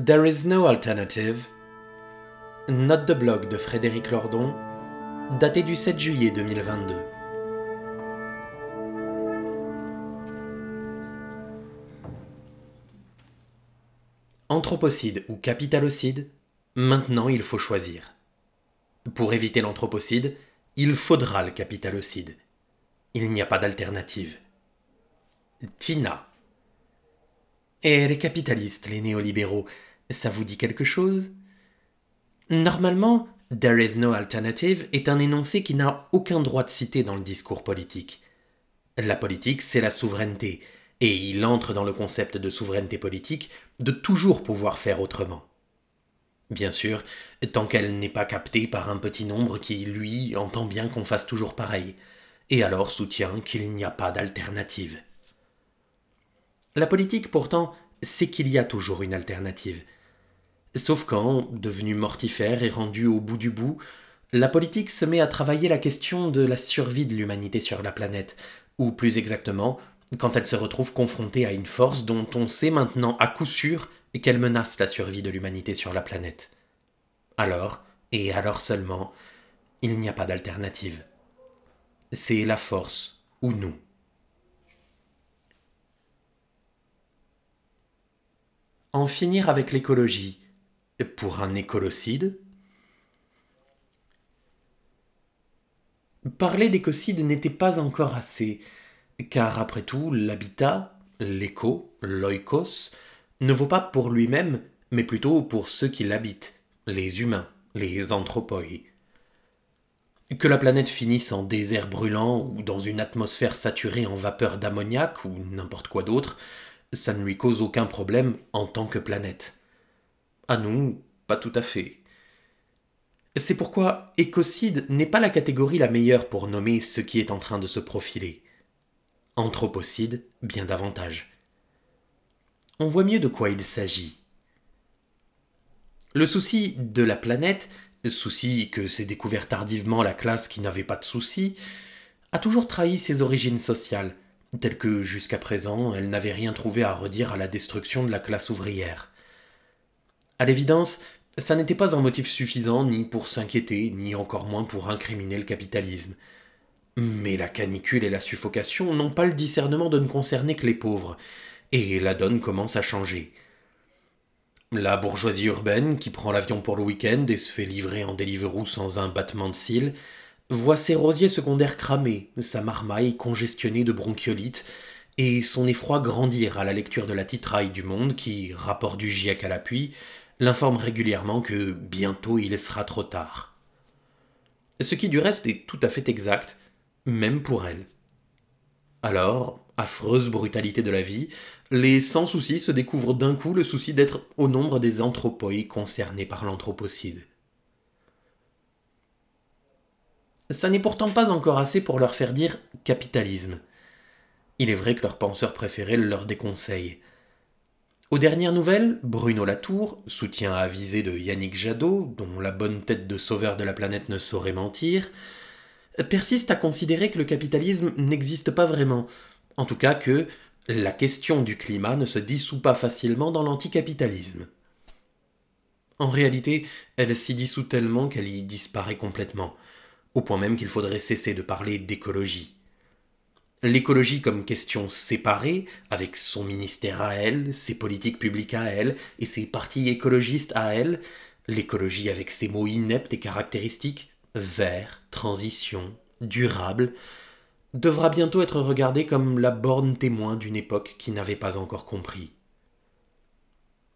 There is no alternative. Note de blog de Frédéric Lordon, datée du 7 juillet 2022. Anthropocide ou capitalocide, maintenant il faut choisir. Pour éviter l'anthropocide, il faudra le capitalocide. Il n'y a pas d'alternative. Tina. Et eh, les capitalistes, les néolibéraux, ça vous dit quelque chose Normalement, There is no alternative est un énoncé qui n'a aucun droit de citer dans le discours politique. La politique, c'est la souveraineté, et il entre dans le concept de souveraineté politique de toujours pouvoir faire autrement. Bien sûr, tant qu'elle n'est pas captée par un petit nombre qui, lui, entend bien qu'on fasse toujours pareil, et alors soutient qu'il n'y a pas d'alternative. La politique, pourtant, c'est qu'il y a toujours une alternative, Sauf quand, devenu mortifère et rendu au bout du bout, la politique se met à travailler la question de la survie de l'humanité sur la planète, ou plus exactement, quand elle se retrouve confrontée à une force dont on sait maintenant à coup sûr qu'elle menace la survie de l'humanité sur la planète. Alors, et alors seulement, il n'y a pas d'alternative. C'est la force ou nous. En finir avec l'écologie, pour un écolocide Parler d'écocide n'était pas encore assez, car après tout, l'habitat, l'éco, l'oikos, ne vaut pas pour lui-même, mais plutôt pour ceux qui l'habitent, les humains, les anthropoïdes. Que la planète finisse en désert brûlant ou dans une atmosphère saturée en vapeur d'ammoniac ou n'importe quoi d'autre, ça ne lui cause aucun problème en tant que planète. À nous, pas tout à fait. C'est pourquoi écocide n'est pas la catégorie la meilleure pour nommer ce qui est en train de se profiler. Anthropocide, bien davantage. On voit mieux de quoi il s'agit. Le souci de la planète, souci que s'est découvert tardivement la classe qui n'avait pas de souci, a toujours trahi ses origines sociales, telles que jusqu'à présent elle n'avait rien trouvé à redire à la destruction de la classe ouvrière. À l'évidence, ça n'était pas un motif suffisant ni pour s'inquiéter, ni encore moins pour incriminer le capitalisme. Mais la canicule et la suffocation n'ont pas le discernement de ne concerner que les pauvres, et la donne commence à changer. La bourgeoisie urbaine, qui prend l'avion pour le week-end et se fait livrer en Deliveroo sans un battement de cils, voit ses rosiers secondaires cramés, sa marmaille congestionnée de bronchiolites, et son effroi grandir à la lecture de la titraille du monde qui, rapport du GIEC à l'appui, l'informe régulièrement que bientôt il sera trop tard. Ce qui du reste est tout à fait exact, même pour elle. Alors, affreuse brutalité de la vie, les sans soucis se découvrent d'un coup le souci d'être au nombre des anthropoïdes concernés par l'anthropocide. Ça n'est pourtant pas encore assez pour leur faire dire capitalisme. Il est vrai que leur penseur préféré leur déconseille. Aux dernières nouvelles, Bruno Latour, soutien avisé de Yannick Jadot, dont la bonne tête de sauveur de la planète ne saurait mentir, persiste à considérer que le capitalisme n'existe pas vraiment. En tout cas que la question du climat ne se dissout pas facilement dans l'anticapitalisme. En réalité, elle s'y dissout tellement qu'elle y disparaît complètement, au point même qu'il faudrait cesser de parler d'écologie l'écologie comme question séparée, avec son ministère à elle, ses politiques publiques à elle et ses partis écologistes à elle, l'écologie avec ses mots ineptes et caractéristiques, vert, transition, durable, devra bientôt être regardée comme la borne témoin d'une époque qui n'avait pas encore compris.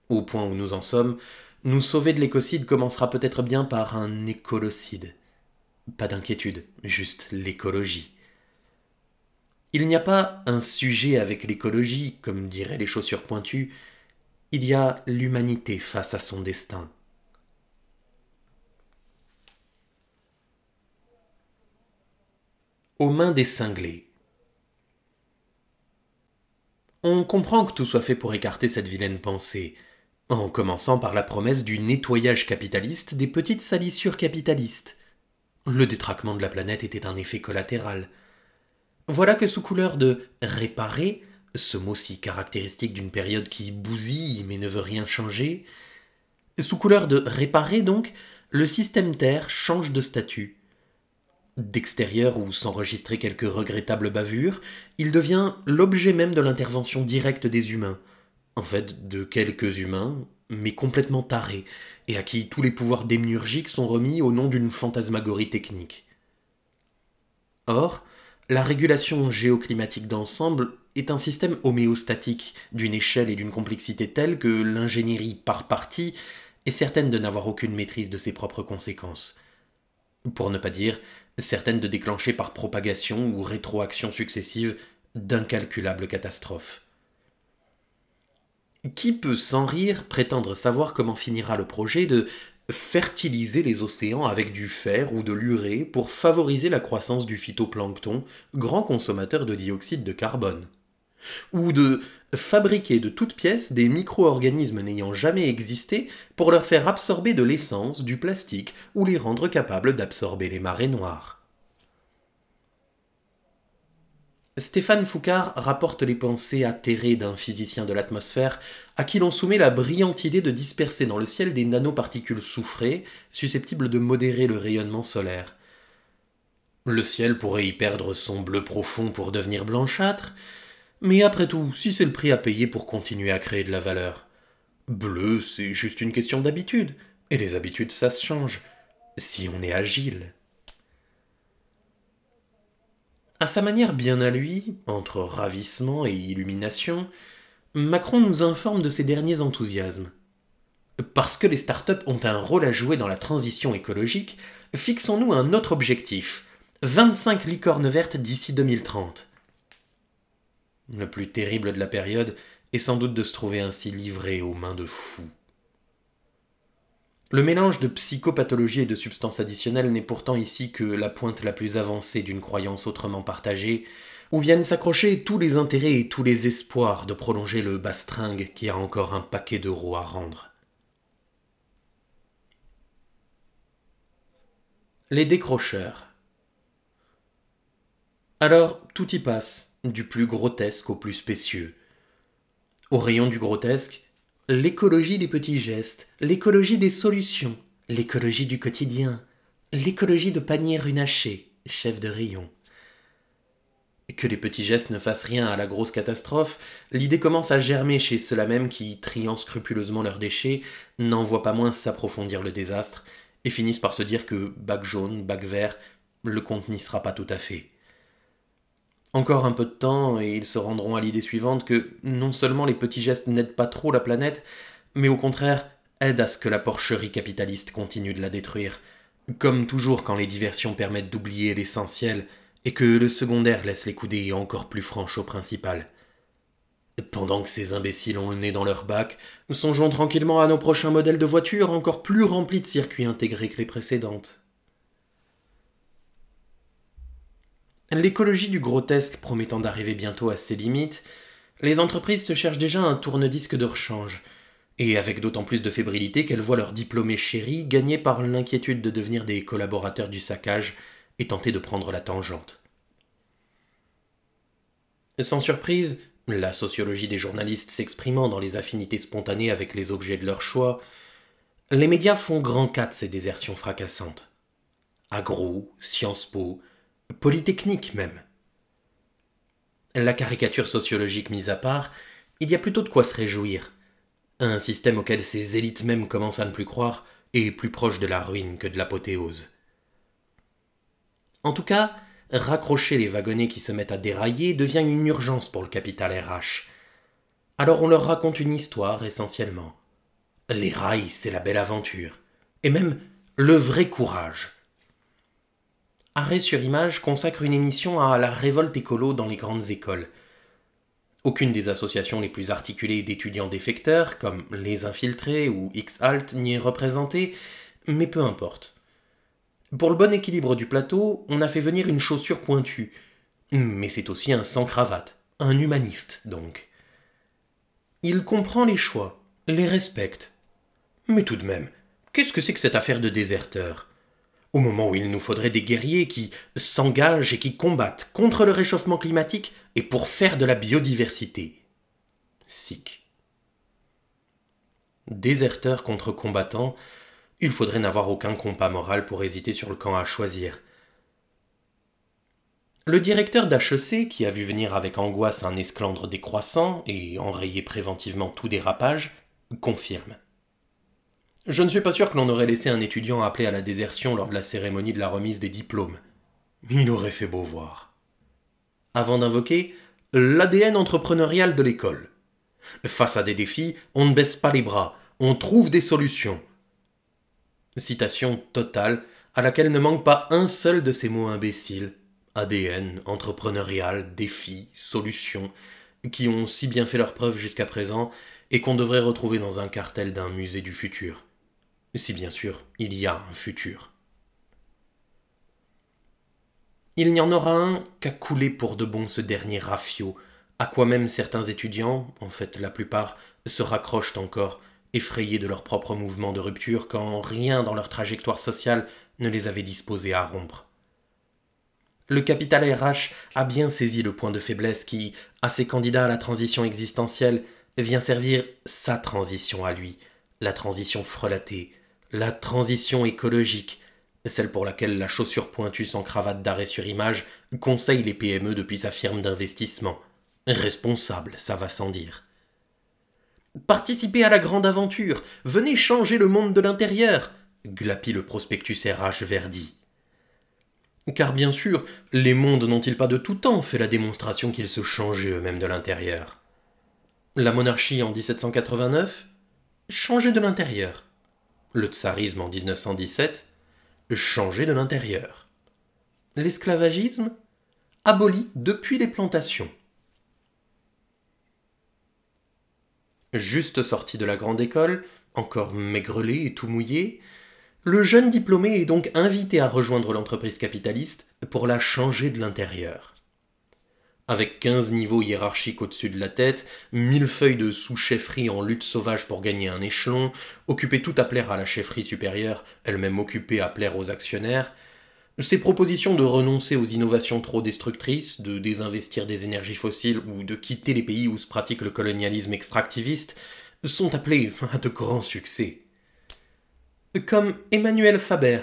Au point où nous en sommes, nous sauver de l'écocide commencera peut-être bien par un écolocide. Pas d'inquiétude, juste l'écologie. Il n'y a pas un sujet avec l'écologie, comme diraient les chaussures pointues, il y a l'humanité face à son destin. Aux mains des cinglés. On comprend que tout soit fait pour écarter cette vilaine pensée, en commençant par la promesse du nettoyage capitaliste des petites salissures capitalistes. Le détraquement de la planète était un effet collatéral, voilà que sous couleur de réparer, ce mot si caractéristique d'une période qui bousille mais ne veut rien changer, sous couleur de réparer donc, le système Terre change de statut. D'extérieur où s'enregistrer quelques regrettables bavures, il devient l'objet même de l'intervention directe des humains. En fait, de quelques humains, mais complètement tarés, et à qui tous les pouvoirs démiurgiques sont remis au nom d'une fantasmagorie technique. Or, la régulation géoclimatique d'ensemble est un système homéostatique d'une échelle et d'une complexité telle que l'ingénierie par partie est certaine de n'avoir aucune maîtrise de ses propres conséquences. Pour ne pas dire certaine de déclencher par propagation ou rétroaction successive d'incalculables catastrophes. Qui peut sans rire prétendre savoir comment finira le projet de fertiliser les océans avec du fer ou de l'urée pour favoriser la croissance du phytoplancton, grand consommateur de dioxyde de carbone. Ou de fabriquer de toutes pièces des micro-organismes n'ayant jamais existé pour leur faire absorber de l'essence, du plastique ou les rendre capables d'absorber les marées noires. Stéphane Foucard rapporte les pensées atterrées d'un physicien de l'atmosphère à qui l'on soumet la brillante idée de disperser dans le ciel des nanoparticules soufrées susceptibles de modérer le rayonnement solaire. Le ciel pourrait y perdre son bleu profond pour devenir blanchâtre, mais après tout, si c'est le prix à payer pour continuer à créer de la valeur. Bleu, c'est juste une question d'habitude, et les habitudes ça se change, si on est agile. À sa manière bien à lui, entre ravissement et illumination, Macron nous informe de ses derniers enthousiasmes. Parce que les startups ont un rôle à jouer dans la transition écologique, fixons-nous un autre objectif 25 licornes vertes d'ici 2030. Le plus terrible de la période est sans doute de se trouver ainsi livré aux mains de fous. Le mélange de psychopathologie et de substances additionnelles n'est pourtant ici que la pointe la plus avancée d'une croyance autrement partagée, où viennent s'accrocher tous les intérêts et tous les espoirs de prolonger le bastringue qui a encore un paquet d'euros à rendre. Les décrocheurs. Alors, tout y passe, du plus grotesque au plus spécieux. Au rayon du grotesque, l'écologie des petits gestes, l'écologie des solutions, l'écologie du quotidien, l'écologie de panier runaché, chef de rayon. Que les petits gestes ne fassent rien à la grosse catastrophe, l'idée commence à germer chez ceux-là même qui, triant scrupuleusement leurs déchets, n'en voient pas moins s'approfondir le désastre, et finissent par se dire que bac jaune, bac vert, le compte n'y sera pas tout à fait. Encore un peu de temps et ils se rendront à l'idée suivante que non seulement les petits gestes n'aident pas trop la planète, mais au contraire aident à ce que la porcherie capitaliste continue de la détruire. Comme toujours quand les diversions permettent d'oublier l'essentiel et que le secondaire laisse les coudées encore plus franches au principal. Pendant que ces imbéciles ont le nez dans leur bac, songeons tranquillement à nos prochains modèles de voitures encore plus remplis de circuits intégrés que les précédentes. L'écologie du grotesque promettant d'arriver bientôt à ses limites, les entreprises se cherchent déjà un tourne-disque de rechange, et avec d'autant plus de fébrilité qu'elles voient leurs diplômés chéris gagner par l'inquiétude de devenir des collaborateurs du saccage et tenter de prendre la tangente. Sans surprise, la sociologie des journalistes s'exprimant dans les affinités spontanées avec les objets de leur choix, les médias font grand cas de ces désertions fracassantes. Agro, Sciences Po, polytechnique même. La caricature sociologique mise à part, il y a plutôt de quoi se réjouir. Un système auquel ces élites mêmes commencent à ne plus croire est plus proche de la ruine que de l'apothéose. En tout cas, raccrocher les wagonnets qui se mettent à dérailler devient une urgence pour le capital RH. Alors on leur raconte une histoire essentiellement. Les rails, c'est la belle aventure, et même le vrai courage. Arrêt sur image consacre une émission à la révolte écolo dans les grandes écoles. Aucune des associations les plus articulées d'étudiants défecteurs, comme Les Infiltrés ou X-Alt, n'y est représentée, mais peu importe. Pour le bon équilibre du plateau, on a fait venir une chaussure pointue. Mais c'est aussi un sans-cravate, un humaniste donc. Il comprend les choix, les respecte. Mais tout de même, qu'est-ce que c'est que cette affaire de déserteur au moment où il nous faudrait des guerriers qui s'engagent et qui combattent contre le réchauffement climatique et pour faire de la biodiversité. Sic. Déserteur contre combattant, il faudrait n'avoir aucun compas moral pour hésiter sur le camp à choisir. Le directeur d'HEC, qui a vu venir avec angoisse un esclandre décroissant et enrayer préventivement tout dérapage, confirme. Je ne suis pas sûr que l'on aurait laissé un étudiant appeler à la désertion lors de la cérémonie de la remise des diplômes. Il aurait fait beau voir. Avant d'invoquer l'ADN entrepreneurial de l'école. Face à des défis, on ne baisse pas les bras, on trouve des solutions. Citation totale à laquelle ne manque pas un seul de ces mots imbéciles ADN, entrepreneurial, défis, solutions, qui ont si bien fait leurs preuves jusqu'à présent et qu'on devrait retrouver dans un cartel d'un musée du futur si bien sûr il y a un futur. Il n'y en aura un qu'à couler pour de bon ce dernier rafio, à quoi même certains étudiants, en fait la plupart, se raccrochent encore, effrayés de leur propre mouvement de rupture quand rien dans leur trajectoire sociale ne les avait disposés à rompre. Le capital RH a bien saisi le point de faiblesse qui, à ses candidats à la transition existentielle, vient servir sa transition à lui, la transition frelatée, la transition écologique, celle pour laquelle la chaussure pointue sans cravate d'arrêt sur image conseille les PME depuis sa firme d'investissement. Responsable, ça va sans dire. Participez à la grande aventure, venez changer le monde de l'intérieur, glapit le prospectus RH Verdi. Car bien sûr, les mondes n'ont-ils pas de tout temps fait la démonstration qu'ils se changeaient eux-mêmes de l'intérieur La monarchie en 1789 Changer de l'intérieur le tsarisme en 1917, changé de l'intérieur. L'esclavagisme, aboli depuis les plantations. Juste sorti de la grande école, encore maigrelé et tout mouillé, le jeune diplômé est donc invité à rejoindre l'entreprise capitaliste pour la changer de l'intérieur. Avec 15 niveaux hiérarchiques au-dessus de la tête, 1000 feuilles de sous-chefferie en lutte sauvage pour gagner un échelon, occupé tout à plaire à la chefferie supérieure, elle-même occupée à plaire aux actionnaires, ces propositions de renoncer aux innovations trop destructrices, de désinvestir des énergies fossiles ou de quitter les pays où se pratique le colonialisme extractiviste sont appelées à de grands succès. Comme Emmanuel Faber,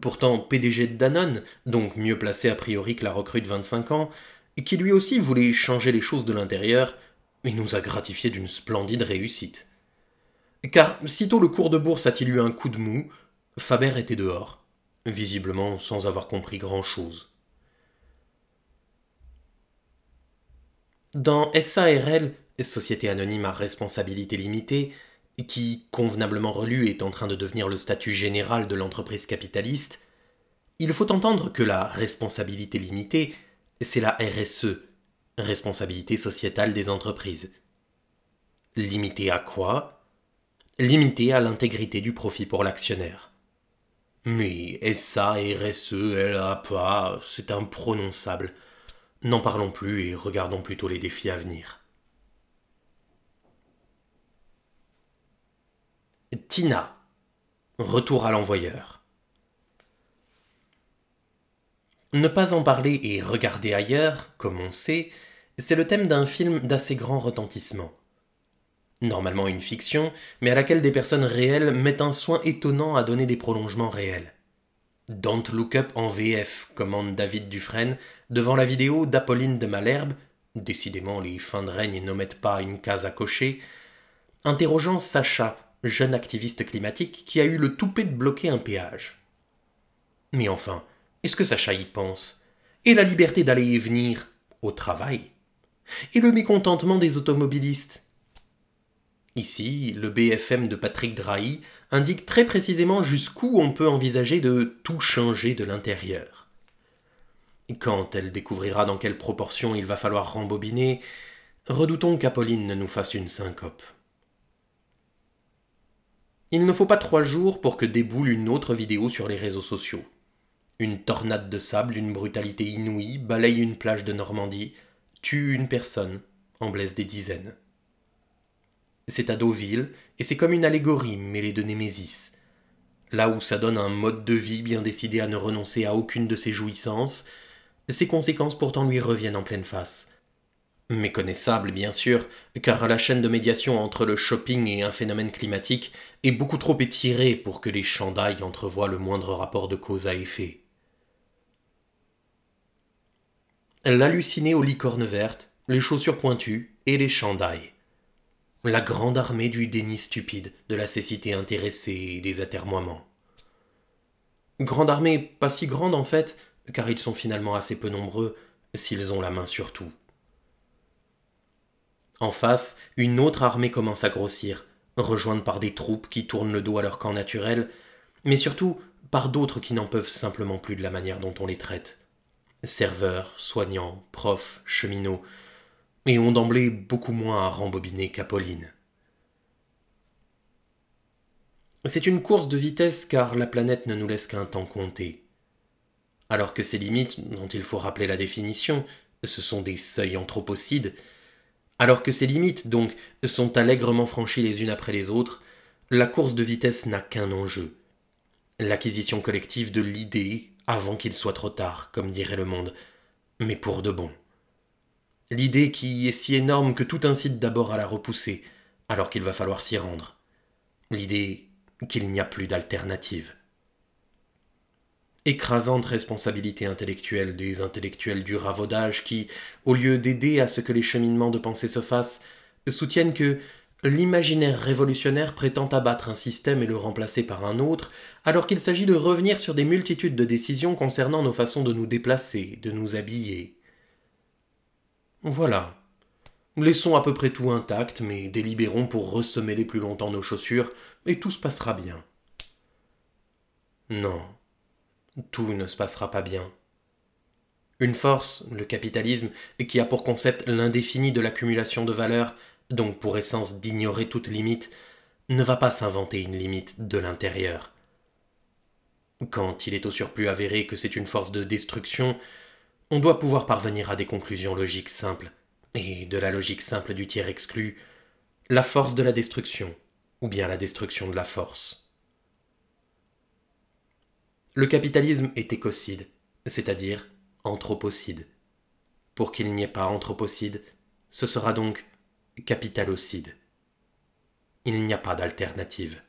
pourtant PDG de Danone, donc mieux placé a priori que la recrue de 25 ans, qui lui aussi voulait changer les choses de l'intérieur, et nous a gratifiés d'une splendide réussite. Car sitôt le cours de bourse a-t-il eu un coup de mou, Faber était dehors, visiblement sans avoir compris grand-chose. Dans SARL, Société anonyme à responsabilité limitée, qui, convenablement relu, est en train de devenir le statut général de l'entreprise capitaliste, il faut entendre que la responsabilité limitée c'est la RSE, responsabilité sociétale des entreprises. Limité à quoi Limitée à l'intégrité du profit pour l'actionnaire. Mais SA, RSE, LAPA, c'est imprononçable. N'en parlons plus et regardons plutôt les défis à venir. Tina. Retour à l'envoyeur. Ne pas en parler et regarder ailleurs, comme on sait, c'est le thème d'un film d'assez grand retentissement. Normalement une fiction, mais à laquelle des personnes réelles mettent un soin étonnant à donner des prolongements réels. Don't Look Up en VF, commande David Dufresne devant la vidéo d'Apolline de Malherbe, décidément les fins de règne n'omettent pas une case à cocher, interrogeant Sacha, jeune activiste climatique qui a eu le toupet de bloquer un péage. Mais enfin, est-ce que Sacha y pense Et la liberté d'aller et venir au travail Et le mécontentement des automobilistes Ici, le BFM de Patrick Drahi indique très précisément jusqu'où on peut envisager de tout changer de l'intérieur. Quand elle découvrira dans quelle proportion il va falloir rembobiner, redoutons qu'Apolline ne nous fasse une syncope. Il ne faut pas trois jours pour que déboule une autre vidéo sur les réseaux sociaux. Une tornade de sable une brutalité inouïe balaye une plage de Normandie, tue une personne, en blesse des dizaines. C'est à Deauville, et c'est comme une allégorie mêlée de Némésis. Là où ça donne un mode de vie bien décidé à ne renoncer à aucune de ses jouissances, ses conséquences pourtant lui reviennent en pleine face. Méconnaissable, bien sûr, car la chaîne de médiation entre le shopping et un phénomène climatique est beaucoup trop étirée pour que les chandails entrevoient le moindre rapport de cause à effet. l'halluciné aux licornes vertes, les chaussures pointues et les chandails. La grande armée du déni stupide, de la cécité intéressée et des atermoiements. Grande armée pas si grande en fait, car ils sont finalement assez peu nombreux s'ils ont la main sur tout. En face, une autre armée commence à grossir, rejointe par des troupes qui tournent le dos à leur camp naturel, mais surtout par d'autres qui n'en peuvent simplement plus de la manière dont on les traite serveurs, soignants, profs, cheminots, et ont d'emblée beaucoup moins à rembobiner qu'Apolline. C'est une course de vitesse car la planète ne nous laisse qu'un temps compté. Alors que ces limites, dont il faut rappeler la définition, ce sont des seuils anthropocides, alors que ces limites, donc, sont allègrement franchies les unes après les autres, la course de vitesse n'a qu'un enjeu l'acquisition collective de l'idée avant qu'il soit trop tard, comme dirait le monde, mais pour de bon. L'idée qui est si énorme que tout incite d'abord à la repousser, alors qu'il va falloir s'y rendre. L'idée qu'il n'y a plus d'alternative. Écrasante responsabilité intellectuelle des intellectuels du ravaudage qui, au lieu d'aider à ce que les cheminements de pensée se fassent, soutiennent que L'imaginaire révolutionnaire prétend abattre un système et le remplacer par un autre, alors qu'il s'agit de revenir sur des multitudes de décisions concernant nos façons de nous déplacer, de nous habiller. Voilà. Laissons à peu près tout intact, mais délibérons pour ressemeler plus longtemps nos chaussures, et tout se passera bien. Non, tout ne se passera pas bien. Une force, le capitalisme, qui a pour concept l'indéfini de l'accumulation de valeur, donc pour essence d'ignorer toute limite, ne va pas s'inventer une limite de l'intérieur. Quand il est au surplus avéré que c'est une force de destruction, on doit pouvoir parvenir à des conclusions logiques simples, et de la logique simple du tiers exclu, la force de la destruction, ou bien la destruction de la force. Le capitalisme est écocide, c'est-à-dire anthropocide. Pour qu'il n'y ait pas anthropocide, ce sera donc capitalocide. Il n'y a pas d'alternative.